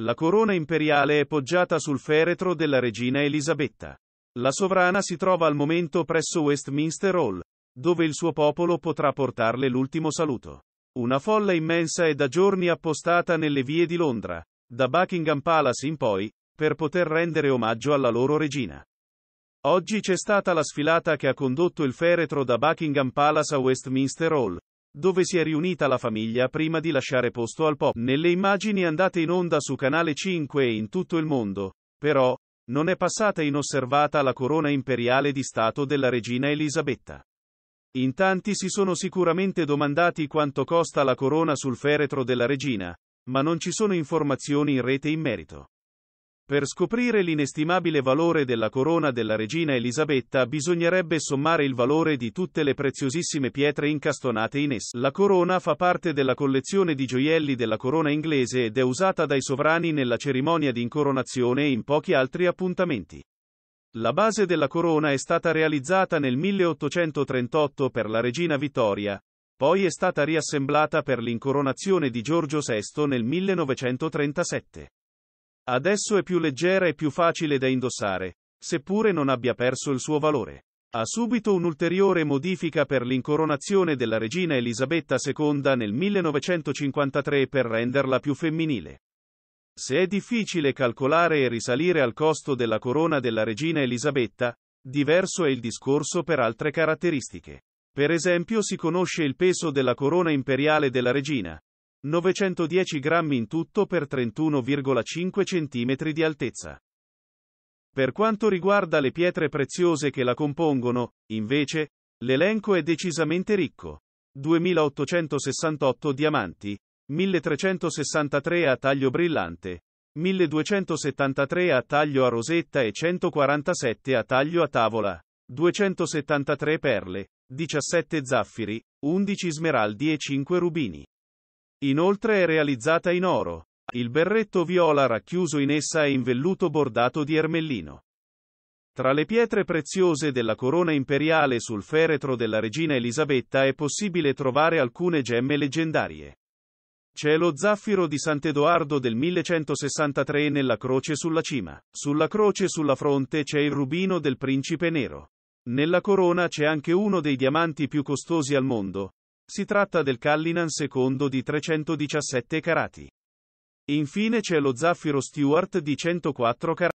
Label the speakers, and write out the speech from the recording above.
Speaker 1: La corona imperiale è poggiata sul feretro della regina Elisabetta. La sovrana si trova al momento presso Westminster Hall, dove il suo popolo potrà portarle l'ultimo saluto. Una folla immensa è da giorni appostata nelle vie di Londra, da Buckingham Palace in poi, per poter rendere omaggio alla loro regina. Oggi c'è stata la sfilata che ha condotto il feretro da Buckingham Palace a Westminster Hall, dove si è riunita la famiglia prima di lasciare posto al pop. Nelle immagini andate in onda su Canale 5 e in tutto il mondo, però, non è passata inosservata la corona imperiale di Stato della regina Elisabetta. In tanti si sono sicuramente domandati quanto costa la corona sul feretro della regina, ma non ci sono informazioni in rete in merito. Per scoprire l'inestimabile valore della corona della regina Elisabetta bisognerebbe sommare il valore di tutte le preziosissime pietre incastonate in essa. La corona fa parte della collezione di gioielli della corona inglese ed è usata dai sovrani nella cerimonia di incoronazione e in pochi altri appuntamenti. La base della corona è stata realizzata nel 1838 per la regina Vittoria, poi è stata riassemblata per l'incoronazione di Giorgio VI nel 1937. Adesso è più leggera e più facile da indossare, seppure non abbia perso il suo valore. Ha subito un'ulteriore modifica per l'incoronazione della regina Elisabetta II nel 1953 per renderla più femminile. Se è difficile calcolare e risalire al costo della corona della regina Elisabetta, diverso è il discorso per altre caratteristiche. Per esempio si conosce il peso della corona imperiale della regina, 910 grammi in tutto per 31,5 cm di altezza. Per quanto riguarda le pietre preziose che la compongono, invece, l'elenco è decisamente ricco. 2868 diamanti, 1363 a taglio brillante, 1273 a taglio a rosetta e 147 a taglio a tavola, 273 perle, 17 zaffiri, 11 smeraldi e 5 rubini. Inoltre è realizzata in oro. Il berretto viola racchiuso in essa è in velluto bordato di ermellino. Tra le pietre preziose della corona imperiale sul feretro della regina Elisabetta è possibile trovare alcune gemme leggendarie. C'è lo zaffiro di Sant'Edoardo del 1163 nella croce sulla cima. Sulla croce sulla fronte c'è il rubino del principe nero. Nella corona c'è anche uno dei diamanti più costosi al mondo, si tratta del Callinan II di 317 carati. Infine c'è lo zaffiro Stewart di 104 carati.